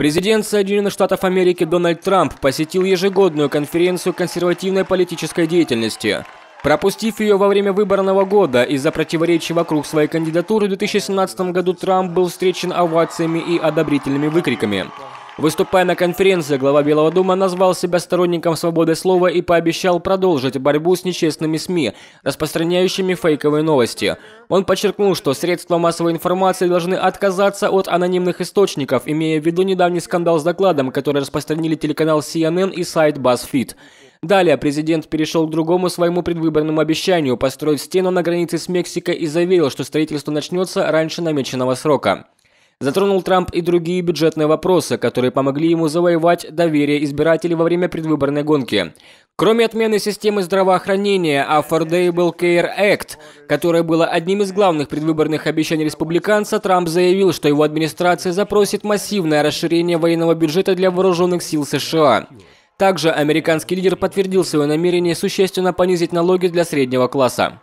Президент Соединенных Штатов Америки Дональд Трамп посетил ежегодную конференцию консервативной политической деятельности. Пропустив ее во время выборного года из-за противоречий вокруг своей кандидатуры в 2017 году Трамп был встречен овациями и одобрительными выкриками. Выступая на конференции, глава Белого дома назвал себя сторонником свободы слова и пообещал продолжить борьбу с нечестными СМИ, распространяющими фейковые новости. Он подчеркнул, что средства массовой информации должны отказаться от анонимных источников, имея в виду недавний скандал с докладом, который распространили телеканал CNN и сайт BuzzFeed. Далее президент перешел к другому своему предвыборному обещанию – построить стену на границе с Мексикой и заверил, что строительство начнется раньше намеченного срока. Затронул Трамп и другие бюджетные вопросы, которые помогли ему завоевать доверие избирателей во время предвыборной гонки. Кроме отмены системы здравоохранения Affordable Care Act, которая была одним из главных предвыборных обещаний республиканца, Трамп заявил, что его администрация запросит массивное расширение военного бюджета для вооруженных сил США. Также американский лидер подтвердил свое намерение существенно понизить налоги для среднего класса.